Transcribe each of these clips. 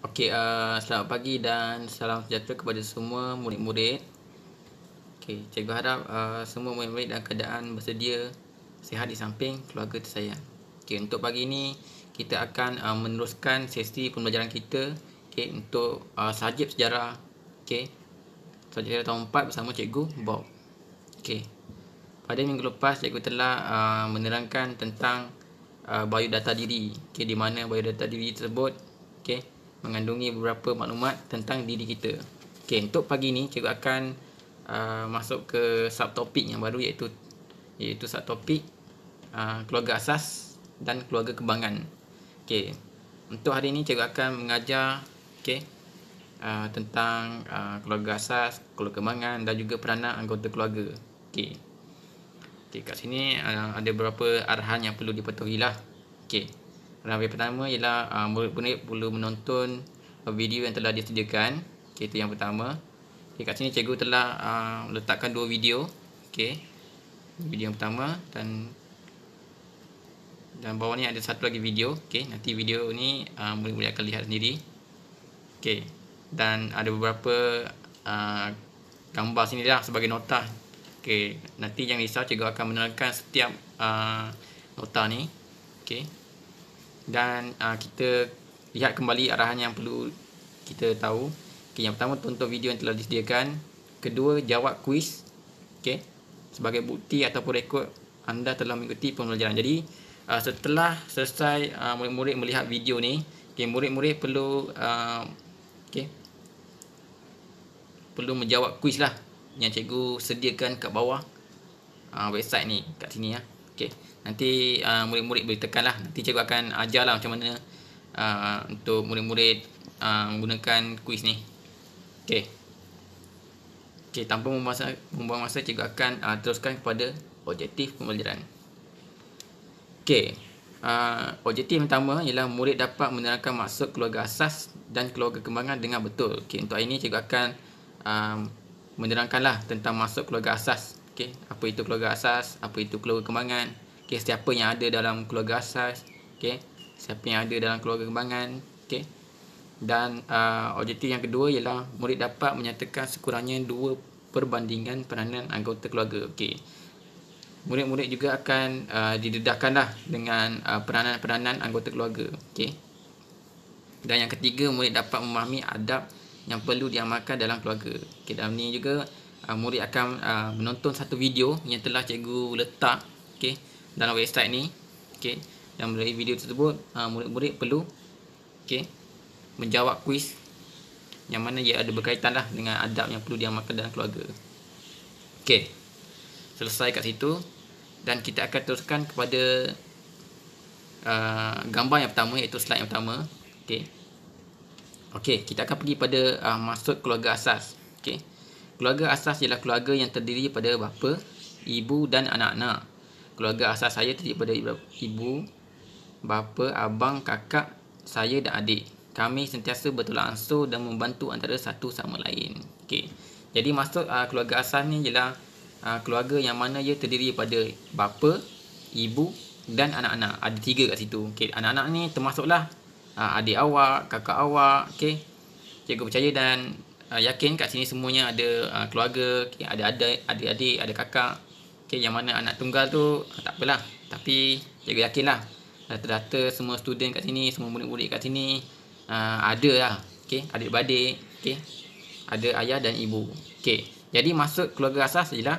Okey, uh, selamat pagi dan salam sejahtera kepada semua murid-murid. Okey, cikgu harap uh, semua murid-murid dalam keadaan bersedia sihat di samping keluarga tersayang. Okey, untuk pagi ini kita akan uh, meneruskan sesi pembelajaran kita okay, untuk uh, sajib sejarah Okey, sajib sejarah tahun 4 bersama cikgu Bob. Okey, pada minggu lepas cikgu telah uh, menerangkan tentang uh, bayu data diri Okey, di mana bayu data diri tersebut Okey mengandungi beberapa maklumat tentang diri kita. Okey, untuk pagi ni cikgu akan uh, masuk ke subtopik yang baru iaitu iaitu subtopik uh, keluarga asas dan keluarga kebangan. Okey. Untuk hari ni cikgu akan mengajar okey uh, tentang uh, keluarga asas, keluarga kebangan dan juga peranan anggota keluarga. Okey. Okey, kat sini uh, ada beberapa arahan yang perlu dipatuhilah. Okey. Ramai pertama ialah uh, murid-murid perlu menonton video yang telah disediakan. Okey, itu yang pertama. Okey, kat sini cikgu telah uh, letakkan dua video. Okey. Video yang pertama dan dan bawah ni ada satu lagi video. Okey, nanti video ni uh, murid-murid akan lihat sendiri. Okey. Dan ada beberapa uh, gambar sini lah sebagai nota. Okey, nanti jangan risau cikgu akan menerangkan setiap uh, nota ni. Okey dan uh, kita lihat kembali arahan yang perlu kita tahu okay, yang pertama tonton video yang telah disediakan kedua jawab kuis okay, sebagai bukti ataupun rekod anda telah mengikuti pembelajaran jadi uh, setelah selesai uh, murid-murid uh, melihat video ni murid-murid okay, perlu uh, okay, perlu menjawab kuis lah yang cikgu sediakan kat bawah uh, website ni kat sini lah ya. Okey. Nanti uh, murid-murid boleh tekanlah. Nanti cikgu akan ajarlah macam mana uh, untuk murid-murid uh, menggunakan kuis ni. Okey. Okey, tanpa membuang masa, cikgu akan uh, teruskan kepada objektif pembelajaran. Okey. Uh, objektif yang pertama ialah murid dapat menerangkan maksud keluarga asas dan keluarga kembangan dengan betul. Okey, untuk hari ini cikgu akan um, menerangkanlah tentang maksud keluarga asas okay, apa itu keluarga asas, apa itu keluarga kembangan, okay, siapa yang ada dalam keluarga asas, okay, siapa yang ada dalam keluarga kembangan, okay. dan uh, objektif yang kedua ialah murid dapat menyatakan sekurangnya dua perbandingan peranan anggota keluarga. Okay. Murid-murid juga akan uh, didedahkan lah dengan uh, peranan-peranan uh, anggota keluarga. Okay. Dan yang ketiga, murid dapat memahami adab yang perlu diamalkan dalam keluarga. Okay, dalam ni juga, uh, murid akan uh, menonton satu video yang telah cikgu letak okey dalam website ni okey dan melalui video tersebut ah, murid-murid uh, perlu okey menjawab kuis yang mana ia ada berkaitan lah dengan adab yang perlu diamalkan dalam keluarga okey selesai kat situ dan kita akan teruskan kepada uh, gambar yang pertama iaitu slide yang pertama okey okey kita akan pergi pada uh, maksud keluarga asas okey Keluarga asas ialah keluarga yang terdiri pada bapa, ibu dan anak-anak. Keluarga asas saya terdiri pada ibu, bapa, abang, kakak, saya dan adik. Kami sentiasa bertolak ansur dan membantu antara satu sama lain. Okey. Jadi maksud uh, keluarga asas ni ialah uh, keluarga yang mana ia terdiri pada bapa, ibu dan anak-anak. Ada tiga kat situ. Okey, anak-anak ni termasuklah uh, adik awak, kakak awak, okey. Cikgu percaya dan uh, yakin kat sini semuanya ada uh, keluarga, okay, ada adik-adik, ada, kakak. Okay, yang mana anak tunggal tu, ah, tak apalah. Tapi, jaga yakinlah. Data-data semua student kat sini, semua murid-murid kat sini, uh, ada lah. Okay, adik-adik, okay. ada ayah dan ibu. Okay. Jadi, masuk keluarga asas ialah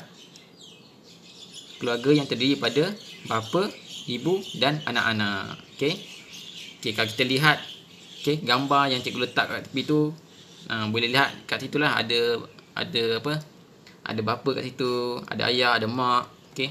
keluarga yang terdiri pada bapa, ibu dan anak-anak. Okay. Okay, kalau kita lihat okay, gambar yang cikgu letak kat tepi tu, ha, boleh lihat kat situ lah ada ada apa ada bapa kat situ ada ayah ada mak okey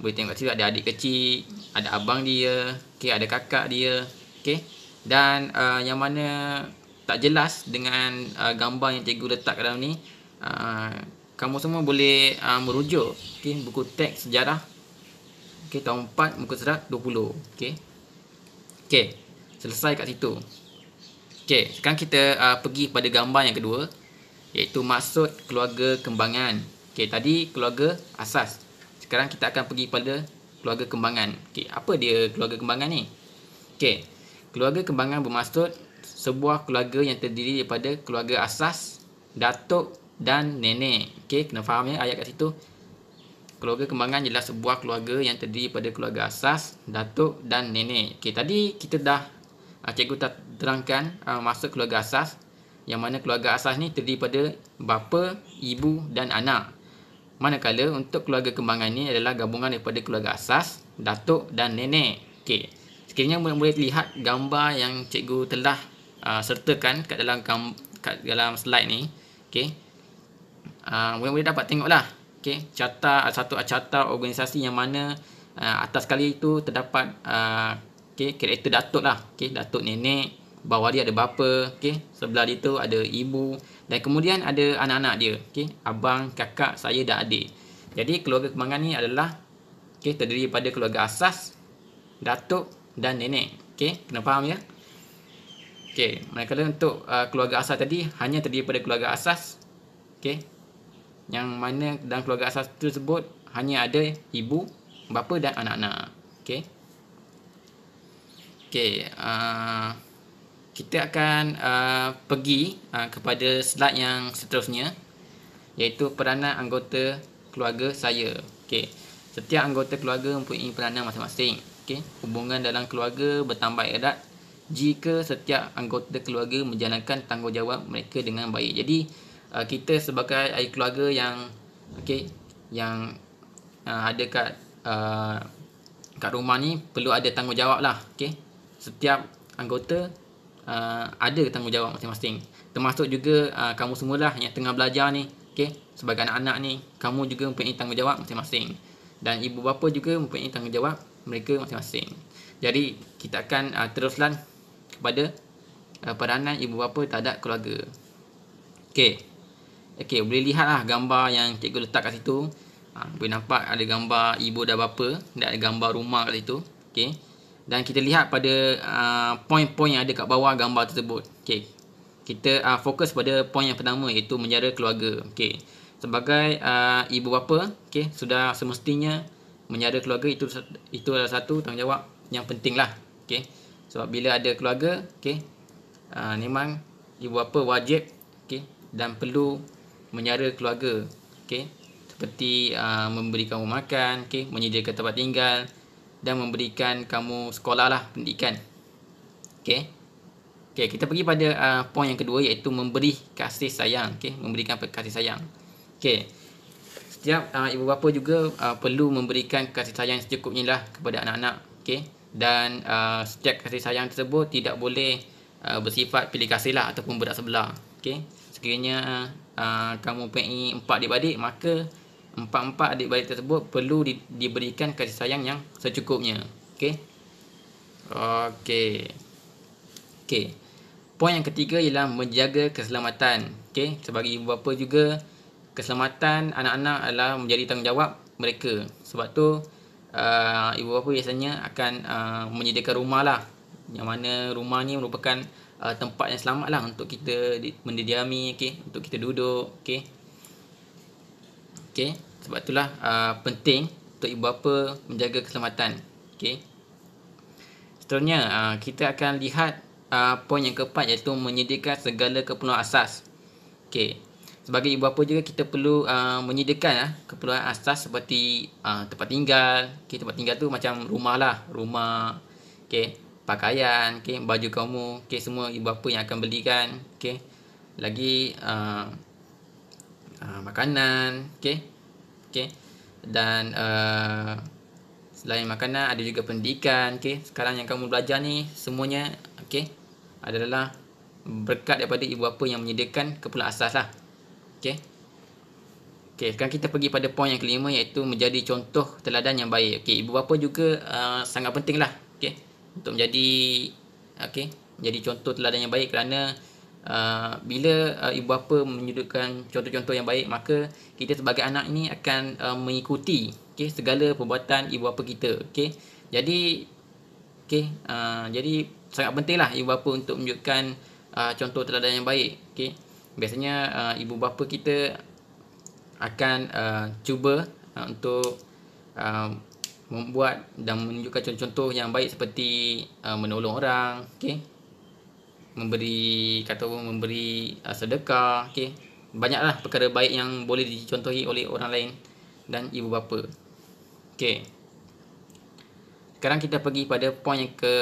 boleh tengok kat situ ada adik kecil ada abang dia okey ada kakak dia okey dan uh, yang mana tak jelas dengan uh, gambar yang cikgu letak dalam ni uh, kamu semua boleh uh, merujuk okey buku teks sejarah okey tahun 4 muka surat 20 okey okey selesai kat situ Okey, sekarang kita uh, pergi pada gambar yang kedua iaitu maksud keluarga kembangan. Okey, tadi keluarga asas. Sekarang kita akan pergi pada keluarga kembangan. Okey, apa dia keluarga kembangan ni? Okey. Keluarga kembangan bermaksud sebuah keluarga yang terdiri daripada keluarga asas, datuk dan nenek. Okey, kena faham ya ayat kat situ. Keluarga kembangan ialah sebuah keluarga yang terdiri daripada keluarga asas, datuk dan nenek. Okey, tadi kita dah uh, cikgu telah terangkan uh, ah, masuk keluarga asas yang mana keluarga asas ni terdiri pada bapa, ibu dan anak. Manakala untuk keluarga kembangan ni adalah gabungan daripada keluarga asas, datuk dan nenek. Okey. Sekiranya boleh, boleh lihat gambar yang cikgu telah uh, sertakan kat dalam kat dalam slide ni. Okey. Uh, boleh dapat tengoklah. Okey, carta satu carta organisasi yang mana uh, atas kali itu terdapat uh, okey karakter datuk lah okey datuk nenek bawah dia ada bapa okey sebelah dia tu ada ibu dan kemudian ada anak-anak dia okey abang kakak saya dan adik jadi keluarga kemangan ni adalah okay, terdiri pada keluarga asas datuk dan nenek okey kena faham ya okey mereka untuk uh, keluarga asas tadi hanya terdiri pada keluarga asas okey yang mana dalam keluarga asas tersebut hanya ada ibu bapa dan anak-anak okey Okay, uh, kita akan uh, pergi uh, kepada slide yang seterusnya iaitu peranan anggota keluarga saya. Okay, setiap anggota keluarga mempunyai peranan masing-masing. Okay, hubungan dalam keluarga bertambah erat jika setiap anggota keluarga menjalankan tanggungjawab mereka dengan baik. Jadi uh, kita sebagai ahli keluarga yang okay yang uh, ada kat uh, kat rumah ni perlu ada tanggungjawab lah. Okay, setiap anggota uh, ada tanggungjawab masing-masing termasuk juga uh, kamu semualah yang tengah belajar ni okey sebagai anak-anak ni kamu juga mempunyai tanggungjawab masing-masing dan ibu bapa juga mempunyai tanggungjawab mereka masing-masing jadi kita akan uh, teruskan kepada uh, peranan ibu bapa terhadap keluarga okey okey boleh lihatlah gambar yang cikgu letak kat situ uh, boleh nampak ada gambar ibu dan bapa dan ada gambar rumah kat situ okey dan kita lihat pada poin-poin uh, yang ada kat bawah gambar tersebut. Okey. Kita uh, fokus pada poin yang pertama iaitu menjara keluarga. Okey. Sebagai uh, ibu bapa, okey, sudah semestinya menjara keluarga itu itu adalah satu tanggungjawab yang pentinglah. Okey. Sebab bila ada keluarga, okey, uh, memang ibu bapa wajib okey dan perlu menyara keluarga. Okey. Seperti uh, memberikan makan, okey, menyediakan tempat tinggal, dan memberikan kamu sekolah lah pendidikan. Okey. Okay, kita pergi pada uh, poin yang kedua iaitu memberi kasih sayang, okay? memberikan kasih sayang. Okey. Setiap uh, ibu bapa juga uh, perlu memberikan kasih sayang secukupnya lah kepada anak-anak, okey. Dan uh, setiap kasih sayang tersebut tidak boleh uh, bersifat pilih kasih lah ataupun berat sebelah, okey. Sekiranya uh, kamu pengen empat adik-adik maka empat-empat adik beradik tersebut perlu di, diberikan kasih sayang yang secukupnya. Okey. Okey. Okey. Poin yang ketiga ialah menjaga keselamatan. Okey, sebagai ibu bapa juga keselamatan anak-anak adalah menjadi tanggungjawab mereka. Sebab tu uh, ibu bapa biasanya akan uh, menyediakan rumah lah yang mana rumah ni merupakan uh, tempat yang selamat lah untuk kita di, mendidiami, okay? untuk kita duduk, Okey. Okay sebab itulah uh, penting untuk ibu bapa menjaga keselamatan okey seterusnya uh, kita akan lihat uh, poin yang keempat iaitu menyediakan segala keperluan asas okey sebagai ibu bapa juga kita perlu uh, menyediakan uh, keperluan asas seperti uh, tempat tinggal okey tempat tinggal tu macam rumah lah rumah okey pakaian okey baju kamu okey semua ibu bapa yang akan belikan okey lagi uh, uh, makanan okey okey dan uh, selain makanan ada juga pendidikan okey sekarang yang kamu belajar ni semuanya okey adalah berkat daripada ibu bapa yang menyediakan kepala asas lah, okey okey sekarang kita pergi pada poin yang kelima iaitu menjadi contoh teladan yang baik okey ibu bapa juga uh, sangat pentinglah okey untuk menjadi okey menjadi contoh teladan yang baik kerana Uh, bila uh, ibu bapa menyudutkan contoh-contoh yang baik maka kita sebagai anak ini akan uh, mengikuti okey segala perbuatan ibu bapa kita okey jadi okey uh, jadi sangat pentinglah ibu bapa untuk menunjukkan uh, contoh teladan yang baik okey biasanya uh, ibu bapa kita akan uh, cuba uh, untuk uh, membuat dan menunjukkan contoh-contoh yang baik seperti uh, menolong orang okey memberi kata pun memberi uh, sedekah okey banyaklah perkara baik yang boleh dicontohi oleh orang lain dan ibu bapa okey sekarang kita pergi pada poin yang ke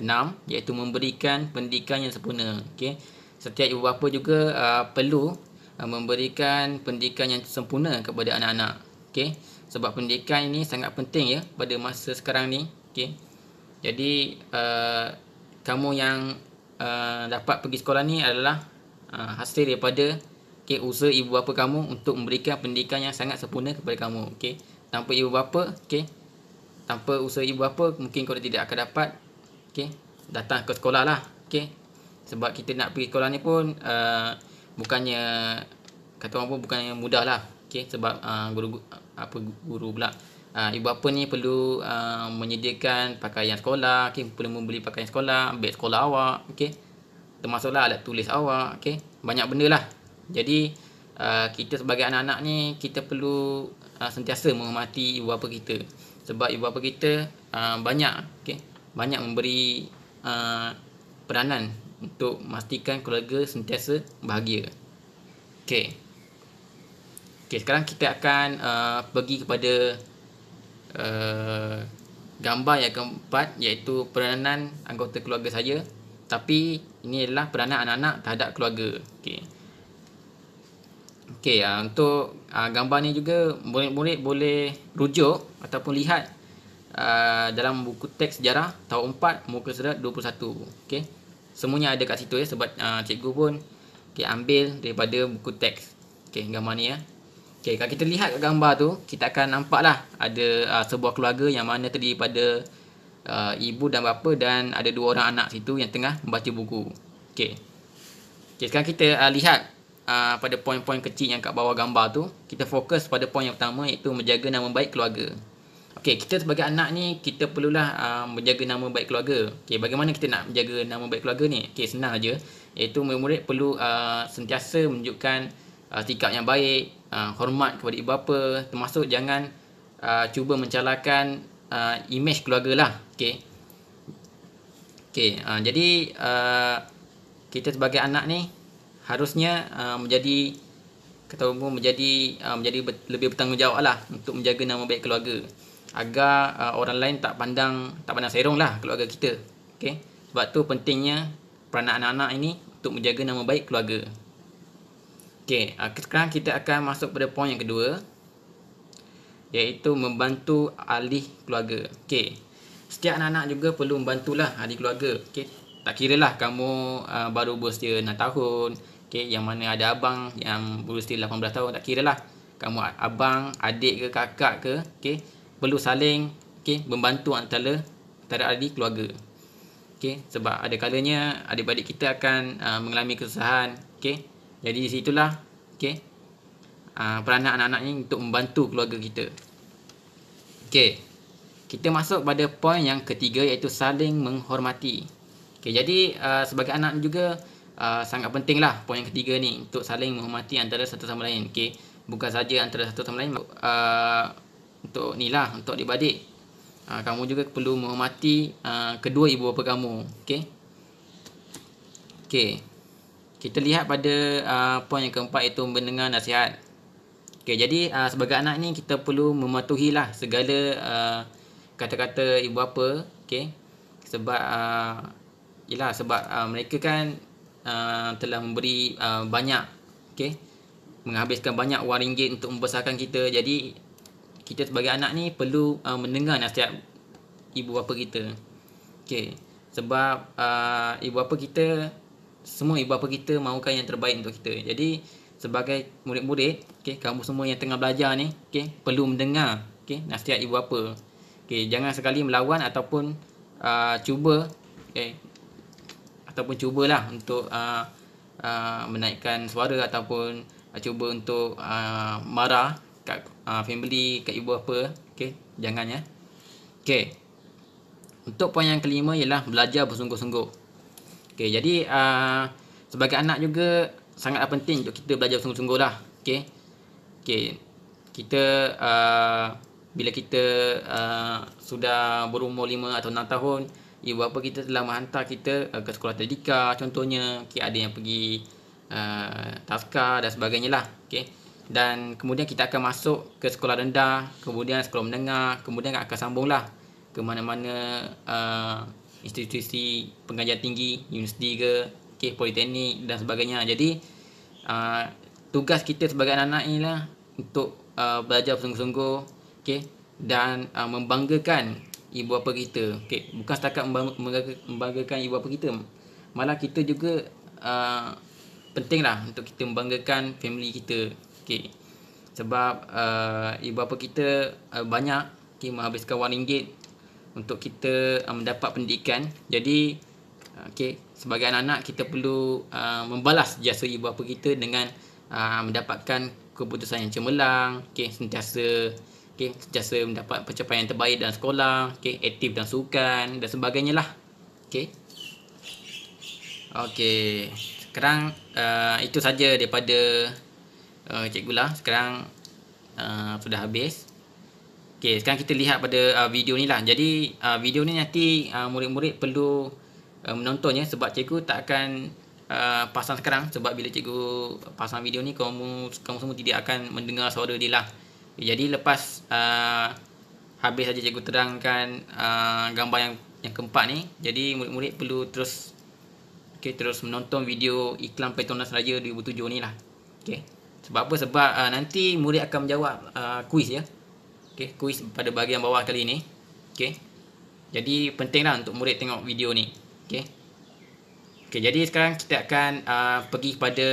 enam iaitu memberikan pendidikan yang sempurna okey setiap ibu bapa juga uh, perlu uh, memberikan pendidikan yang sempurna kepada anak-anak okey sebab pendidikan ini sangat penting ya pada masa sekarang ni okey jadi uh, kamu yang uh, dapat pergi sekolah ni adalah uh, hasil daripada okay, usaha ibu bapa kamu untuk memberikan pendidikan yang sangat sempurna kepada kamu. Okey, Tanpa ibu bapa, okey, tanpa usaha ibu bapa, mungkin kau tidak akan dapat Okey, datang ke sekolah lah. Okay. Sebab kita nak pergi sekolah ni pun uh, bukannya kata orang pun bukannya mudah lah. Okay. Sebab uh, guru, apa, guru pula uh, ibu bapa ni perlu uh, menyediakan pakaian sekolah okey perlu membeli pakaian sekolah beg sekolah awak okey termasuklah alat tulis awak okey banyak benda lah jadi uh, kita sebagai anak-anak ni kita perlu uh, sentiasa menghormati ibu bapa kita sebab ibu bapa kita uh, banyak okey banyak memberi uh, peranan untuk memastikan keluarga sentiasa bahagia okey Okay, sekarang kita akan uh, pergi kepada Eh, gambar yang keempat iaitu peranan anggota keluarga saya tapi ini adalah peranan anak-anak terhadap keluarga okey okey uh, untuk uh, gambar ni juga murid-murid boleh rujuk ataupun lihat uh, dalam buku teks sejarah tahun 4 muka surat 21 okey semuanya ada kat situ ya sebab uh, cikgu pun okay, ambil daripada buku teks Okay gambar ni ya Okay, kalau kita lihat kat gambar tu, kita akan nampaklah ada uh, sebuah keluarga yang mana terdiri pada uh, ibu dan bapa dan ada dua orang anak situ yang tengah membaca buku. Okay. Okey, sekarang kita uh, lihat uh, pada poin-poin kecil yang kat bawah gambar tu, kita fokus pada poin yang pertama iaitu menjaga nama baik keluarga. Okay, kita sebagai anak ni kita perlulah uh, menjaga nama baik keluarga. Okay, bagaimana kita nak menjaga nama baik keluarga ni? Okay, senang aja iaitu murid-murid perlu uh, sentiasa menunjukkan uh, sikap yang baik uh, hormat kepada ibu bapa termasuk jangan uh, cuba mencalarkan uh, ah, imej keluarga lah okay. Okay, uh, jadi uh, kita sebagai anak ni harusnya uh, menjadi kata umum menjadi uh, menjadi ber, lebih bertanggungjawab lah untuk menjaga nama baik keluarga agar uh, orang lain tak pandang tak pandang serong lah keluarga kita okay? sebab tu pentingnya peranan anak-anak ini untuk menjaga nama baik keluarga Okey, uh, sekarang kita akan masuk pada poin yang kedua iaitu membantu alih keluarga. Okey. Setiap anak-anak juga perlu membantulah ahli keluarga. Okey. Tak kira lah kamu uh, baru berusia 6 tahun, okey, yang mana ada abang yang berusia 18 tahun, tak kira lah Kamu abang, adik ke kakak ke, okey, perlu saling okey membantu antara antara ahli keluarga. Okey, sebab ada kalanya adik-adik kita akan uh, mengalami kesusahan, okey. Jadi di situlah okey. Uh, ah, peranan anak-anak ni untuk membantu keluarga kita. Okay, Kita masuk pada poin yang ketiga iaitu saling menghormati. Okay, jadi uh, sebagai anak juga uh, sangat pentinglah poin yang ketiga ni untuk saling menghormati antara satu sama lain. Okay, bukan saja antara satu sama lain uh, untuk nilah untuk adik-adik kamu juga perlu menghormati uh, kedua ibu bapa kamu okey okey kita lihat pada uh, poin yang keempat itu mendengar nasihat. Okay, jadi uh, sebagai anak ni kita perlu mematuhi lah segala uh, kata-kata uh, ibu bapa, Okay, Sebab uh, yalah sebab uh, mereka kan uh, telah memberi uh, banyak, Okay, Menghabiskan banyak wang ringgit untuk membesarkan kita. Jadi kita sebagai anak ni perlu uh, mendengar nasihat ibu bapa kita. Okay, Sebab uh, ibu bapa kita semua ibu bapa kita mahukan yang terbaik untuk kita. Jadi sebagai murid-murid, okey, kamu semua yang tengah belajar ni, okey, perlu mendengar, okey, nasihat ibu bapa. Okey, jangan sekali melawan ataupun uh, cuba okey ataupun cubalah untuk uh, uh, menaikkan suara ataupun uh, cuba untuk uh, marah kat uh, family kat ibu bapa, okey, jangan ya. Okey. Untuk poin yang kelima ialah belajar bersungguh-sungguh. Okay, jadi uh, sebagai anak juga sangat penting untuk kita belajar sungguh-sungguh lah. Okay. Okay. Kita uh, bila kita uh, sudah berumur 5 atau 6 tahun, ibu bapa kita telah menghantar kita uh, ke sekolah tadika contohnya. Okay, ada yang pergi uh, taska dan sebagainya lah. Okay. Dan kemudian kita akan masuk ke sekolah rendah, kemudian sekolah menengah, kemudian akan sambung lah ke mana-mana uh, institusi pengajian tinggi universiti ke okay, politeknik dan sebagainya jadi uh, tugas kita sebagai anak-anak inilah untuk uh, belajar sungguh-sungguh okay, dan uh, membanggakan ibu bapa kita okay, bukan setakat membanggakan ibu bapa kita malah kita juga uh, pentinglah untuk kita membanggakan family kita okay. sebab uh, ibu bapa kita uh, banyak okay, menghabiskan wang ringgit untuk kita uh, mendapat pendidikan. Jadi uh, okay, sebagai anak-anak kita perlu uh, membalas jasa ibu bapa kita dengan uh, mendapatkan keputusan yang cemerlang, okay, sentiasa okay, sentiasa mendapat pencapaian yang terbaik dalam sekolah, okay, aktif dalam sukan dan sebagainya lah. okay. Okay, Sekarang uh, itu saja daripada uh, cikgu lah. Sekarang uh, sudah habis. Okay, sekarang kita lihat pada uh, video ni lah. Jadi, uh, video ni nanti uh, murid-murid uh, perlu uh, menontonnya sebab cikgu tak akan uh, pasang sekarang. Sebab bila cikgu pasang video ni, kamu, kamu semua tidak akan mendengar suara dia lah. Jadi, lepas uh, habis saja cikgu terangkan uh, gambar yang yang keempat ni. Jadi, murid-murid perlu terus okay, terus menonton video iklan Petronas Raya 2007 ni lah. Okay. Sebab apa? Sebab uh, nanti murid akan menjawab uh, quiz ya. Okey, kuis pada bahagian bawah kali ini. Okey. Jadi pentinglah untuk murid tengok video ni. Okey. Okey, jadi sekarang kita akan uh, pergi kepada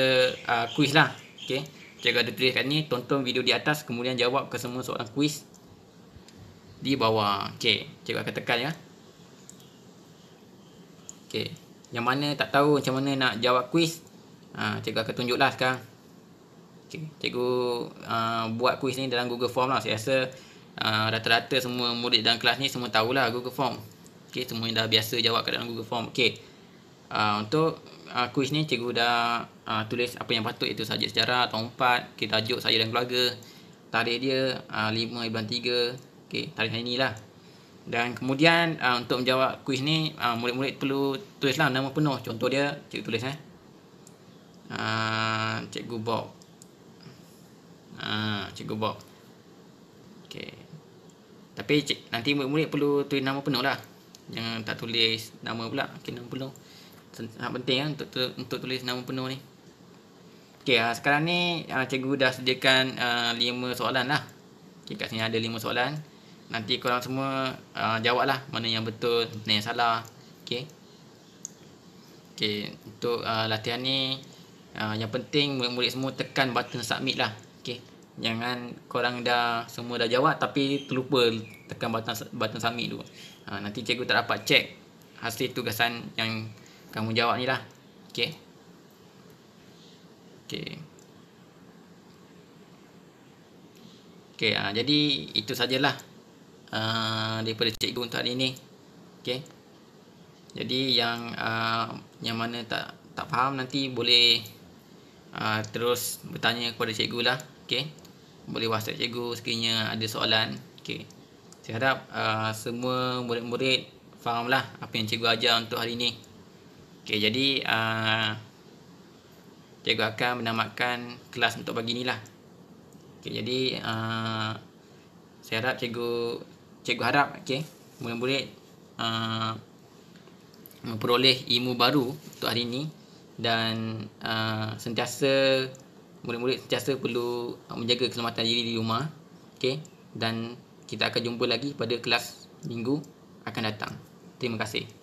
a uh, kuis lah. Okey. Cikgu ada tulis kat ni, tonton video di atas kemudian jawab ke semua soalan kuis di bawah. Okey, cikgu akan tekan ya. Okey. Yang mana tak tahu macam mana nak jawab kuis, a uh, cikgu akan tunjuklah sekarang. Okey, cikgu uh, buat kuis ni dalam Google Form lah. Saya rasa Ah, rata-rata semua murid dalam kelas ni semua tahulah Google Form. Okay, semua yang dah biasa jawab kat dalam Google Form. Okay, Uh, untuk uh, ah, quiz ni cikgu dah uh, tulis apa yang patut itu subjek sejarah tahun 4, okey tajuk saya dan keluarga, tarikh dia uh, 5 bulan 3, okey tarikh hari inilah. Dan kemudian uh, untuk menjawab kuis ni uh, murid-murid perlu tulislah nama penuh. Contoh dia cikgu tulis eh. Uh, cikgu Bob. Uh, cikgu Bob. Okay. Tapi cik, nanti murid-murid perlu tulis nama penuh lah Jangan tak tulis nama pula Okey nama penuh Sangat penting kan untuk, untuk tulis nama penuh ni Okay, ha, ah, sekarang ni ha, cikgu dah sediakan ha, ah, 5 soalan lah Okey kat sini ada 5 soalan Nanti korang semua ha, jawab lah Mana yang betul, mana yang salah Okay. Okay, untuk ha, latihan ni ha, Yang penting murid-murid semua tekan button submit lah jangan korang dah semua dah jawab tapi terlupa tekan button button submit tu. Ha, nanti cikgu tak dapat check hasil tugasan yang kamu jawab ni lah. Okay, okay, okay. ha, jadi itu sajalah uh, daripada cikgu untuk hari ni. Okay, Jadi yang uh, yang mana tak tak faham nanti boleh uh, terus bertanya kepada cikgu lah. Okay boleh WhatsApp cikgu sekiranya ada soalan. Okay, Saya harap uh, semua murid-murid fahamlah apa yang cikgu ajar untuk hari ini. Okay, jadi uh, cikgu akan menamatkan kelas untuk pagi inilah. Okey, jadi uh, saya harap cikgu cikgu harap okay, murid-murid uh, memperoleh ilmu baru untuk hari ini dan uh, sentiasa murid-murid sentiasa perlu uh, menjaga keselamatan diri di rumah. okay? Dan kita akan jumpa lagi pada kelas minggu akan datang. Terima kasih.